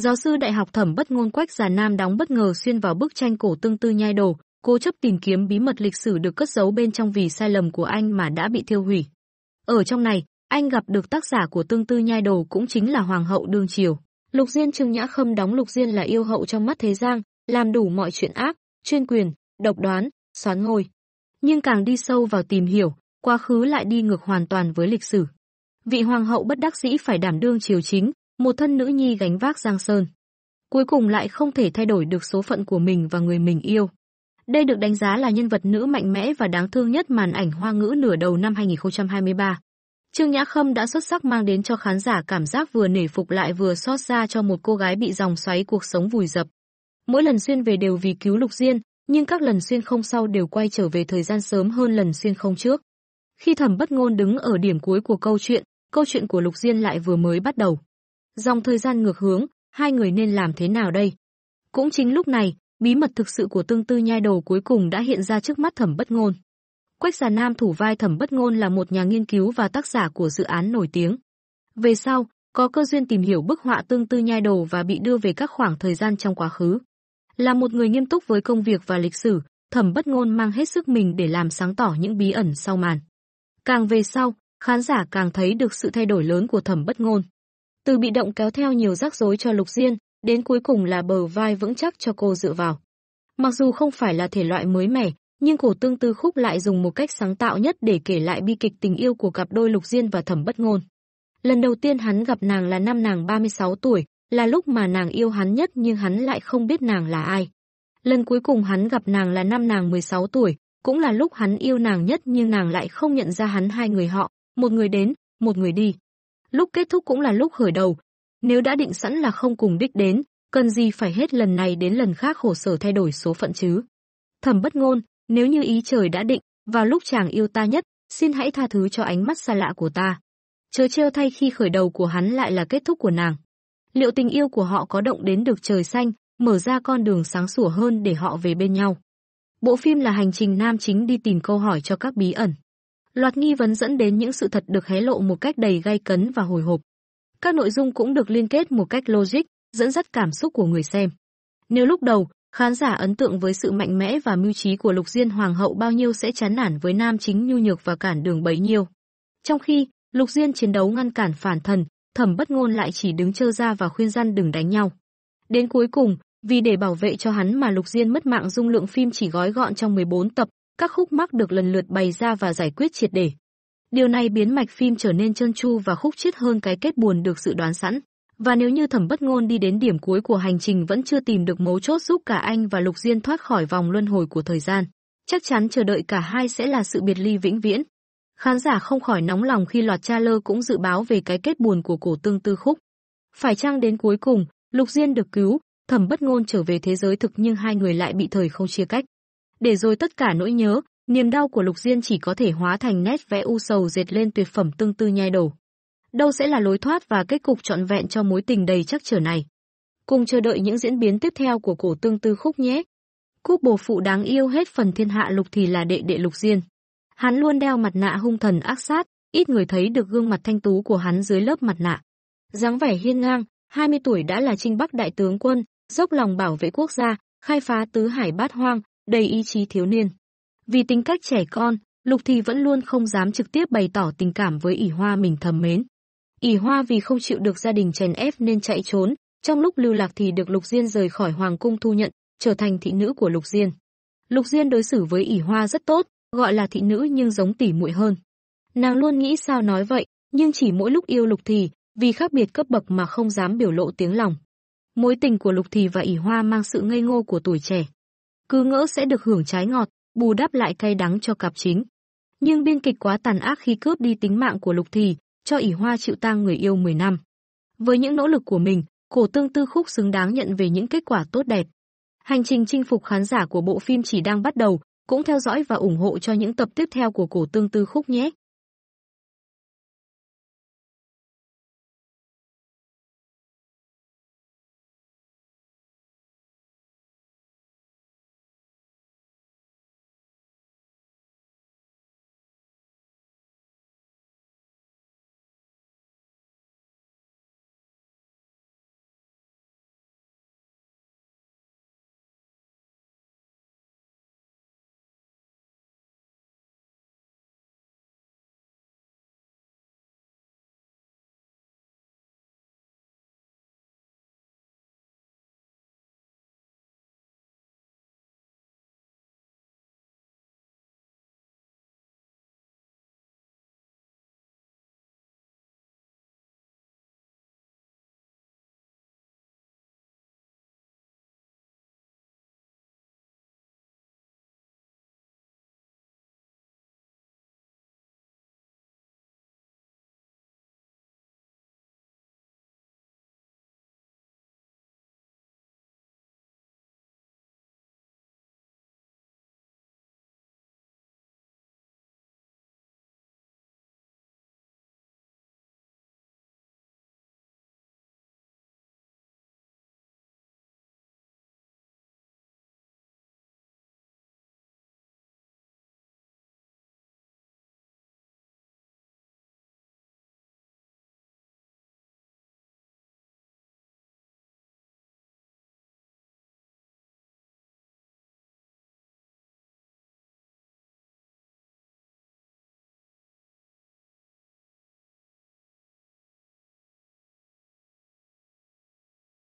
Giáo sư đại học thẩm bất ngôn Quách Già Nam đóng bất ngờ xuyên vào bức tranh cổ tương tư nhai đồ, cố chấp tìm kiếm bí mật lịch sử được cất giấu bên trong vì sai lầm của anh mà đã bị thiêu hủy. Ở trong này, anh gặp được tác giả của tương tư nhai đồ cũng chính là hoàng hậu đương triều. Lục Diên Trương Nhã Khâm đóng Lục Diên là yêu hậu trong mắt thế gian, làm đủ mọi chuyện ác, chuyên quyền, độc đoán, xoán ngôi. Nhưng càng đi sâu vào tìm hiểu, quá khứ lại đi ngược hoàn toàn với lịch sử. Vị hoàng hậu bất đắc dĩ phải đảm đương triều chính, một thân nữ nhi gánh vác giang sơn. Cuối cùng lại không thể thay đổi được số phận của mình và người mình yêu. Đây được đánh giá là nhân vật nữ mạnh mẽ và đáng thương nhất màn ảnh hoa ngữ nửa đầu năm 2023. Trương Nhã Khâm đã xuất sắc mang đến cho khán giả cảm giác vừa nể phục lại vừa xót xa cho một cô gái bị dòng xoáy cuộc sống vùi dập. Mỗi lần xuyên về đều vì cứu Lục Diên, nhưng các lần xuyên không sau đều quay trở về thời gian sớm hơn lần xuyên không trước. Khi Thẩm Bất Ngôn đứng ở điểm cuối của câu chuyện, câu chuyện của Lục Diên lại vừa mới bắt đầu dòng thời gian ngược hướng, hai người nên làm thế nào đây? Cũng chính lúc này, bí mật thực sự của tương tư nhai đầu cuối cùng đã hiện ra trước mắt thẩm bất ngôn. Quách Già Nam thủ vai thẩm bất ngôn là một nhà nghiên cứu và tác giả của dự án nổi tiếng. Về sau, có cơ duyên tìm hiểu bức họa tương tư nhai đầu và bị đưa về các khoảng thời gian trong quá khứ. Là một người nghiêm túc với công việc và lịch sử, thẩm bất ngôn mang hết sức mình để làm sáng tỏ những bí ẩn sau màn. Càng về sau, khán giả càng thấy được sự thay đổi lớn của thẩm bất ngôn từ bị động kéo theo nhiều rắc rối cho Lục Diên, đến cuối cùng là bờ vai vững chắc cho cô dựa vào. Mặc dù không phải là thể loại mới mẻ, nhưng cổ tương tư khúc lại dùng một cách sáng tạo nhất để kể lại bi kịch tình yêu của cặp đôi Lục Diên và Thẩm Bất Ngôn. Lần đầu tiên hắn gặp nàng là năm nàng 36 tuổi, là lúc mà nàng yêu hắn nhất nhưng hắn lại không biết nàng là ai. Lần cuối cùng hắn gặp nàng là năm nàng 16 tuổi, cũng là lúc hắn yêu nàng nhất nhưng nàng lại không nhận ra hắn hai người họ, một người đến, một người đi lúc kết thúc cũng là lúc khởi đầu. Nếu đã định sẵn là không cùng đích đến, cần gì phải hết lần này đến lần khác khổ sở thay đổi số phận chứ. Thẩm bất ngôn, nếu như ý trời đã định, vào lúc chàng yêu ta nhất, xin hãy tha thứ cho ánh mắt xa lạ của ta. Chớ trêu thay khi khởi đầu của hắn lại là kết thúc của nàng. Liệu tình yêu của họ có động đến được trời xanh, mở ra con đường sáng sủa hơn để họ về bên nhau. Bộ phim là hành trình nam chính đi tìm câu hỏi cho các bí ẩn. Loạt nghi vấn dẫn đến những sự thật được hé lộ một cách đầy gay cấn và hồi hộp. Các nội dung cũng được liên kết một cách logic, dẫn dắt cảm xúc của người xem. Nếu lúc đầu, khán giả ấn tượng với sự mạnh mẽ và mưu trí của Lục Diên Hoàng hậu bao nhiêu sẽ chán nản với nam chính nhu nhược và cản đường bấy nhiêu. Trong khi, Lục Diên chiến đấu ngăn cản phản thần, Thẩm Bất Ngôn lại chỉ đứng trơ ra và khuyên gian đừng đánh nhau. Đến cuối cùng, vì để bảo vệ cho hắn mà Lục Diên mất mạng dung lượng phim chỉ gói gọn trong 14 tập, các khúc mắc được lần lượt bày ra và giải quyết triệt để. Điều này biến mạch phim trở nên trơn tru và khúc chiết hơn cái kết buồn được dự đoán sẵn. Và nếu như Thẩm Bất Ngôn đi đến điểm cuối của hành trình vẫn chưa tìm được mấu chốt giúp cả anh và Lục Diên thoát khỏi vòng luân hồi của thời gian, chắc chắn chờ đợi cả hai sẽ là sự biệt ly vĩnh viễn. Khán giả không khỏi nóng lòng khi loạt trailer cũng dự báo về cái kết buồn của cổ tương tư khúc. Phải chăng đến cuối cùng, Lục Diên được cứu, Thẩm Bất Ngôn trở về thế giới thực nhưng hai người lại bị thời không chia cách. Để rồi tất cả nỗi nhớ, niềm đau của Lục Diên chỉ có thể hóa thành nét vẽ u sầu dệt lên tuyệt phẩm tương tư nhai đổ. Đâu sẽ là lối thoát và kết cục trọn vẹn cho mối tình đầy chắc trở này? Cùng chờ đợi những diễn biến tiếp theo của cổ tương tư khúc nhé. Cúp bồ phụ đáng yêu hết phần thiên hạ lục thì là đệ đệ Lục Diên. Hắn luôn đeo mặt nạ hung thần ác sát, ít người thấy được gương mặt thanh tú của hắn dưới lớp mặt nạ. Dáng vẻ hiên ngang, 20 tuổi đã là Trinh Bắc đại tướng quân, dốc lòng bảo vệ quốc gia, khai phá tứ hải bát hoang, đầy ý chí thiếu niên. Vì tính cách trẻ con, Lục Thì vẫn luôn không dám trực tiếp bày tỏ tình cảm với ỉ hoa mình thầm mến. ỉ hoa vì không chịu được gia đình chèn ép nên chạy trốn, trong lúc lưu lạc thì được Lục Diên rời khỏi Hoàng Cung thu nhận, trở thành thị nữ của Lục Diên. Lục Diên đối xử với ỉ hoa rất tốt, gọi là thị nữ nhưng giống tỉ muội hơn. Nàng luôn nghĩ sao nói vậy, nhưng chỉ mỗi lúc yêu Lục Thì, vì khác biệt cấp bậc mà không dám biểu lộ tiếng lòng. Mối tình của Lục Thì và ỉ hoa mang sự ngây ngô của tuổi trẻ cứ ngỡ sẽ được hưởng trái ngọt, bù đắp lại cay đắng cho cặp chính. Nhưng biên kịch quá tàn ác khi cướp đi tính mạng của Lục Thì, cho ỉ hoa chịu tang người yêu 10 năm. Với những nỗ lực của mình, cổ tương tư khúc xứng đáng nhận về những kết quả tốt đẹp. Hành trình chinh phục khán giả của bộ phim chỉ đang bắt đầu, cũng theo dõi và ủng hộ cho những tập tiếp theo của cổ tương tư khúc nhé.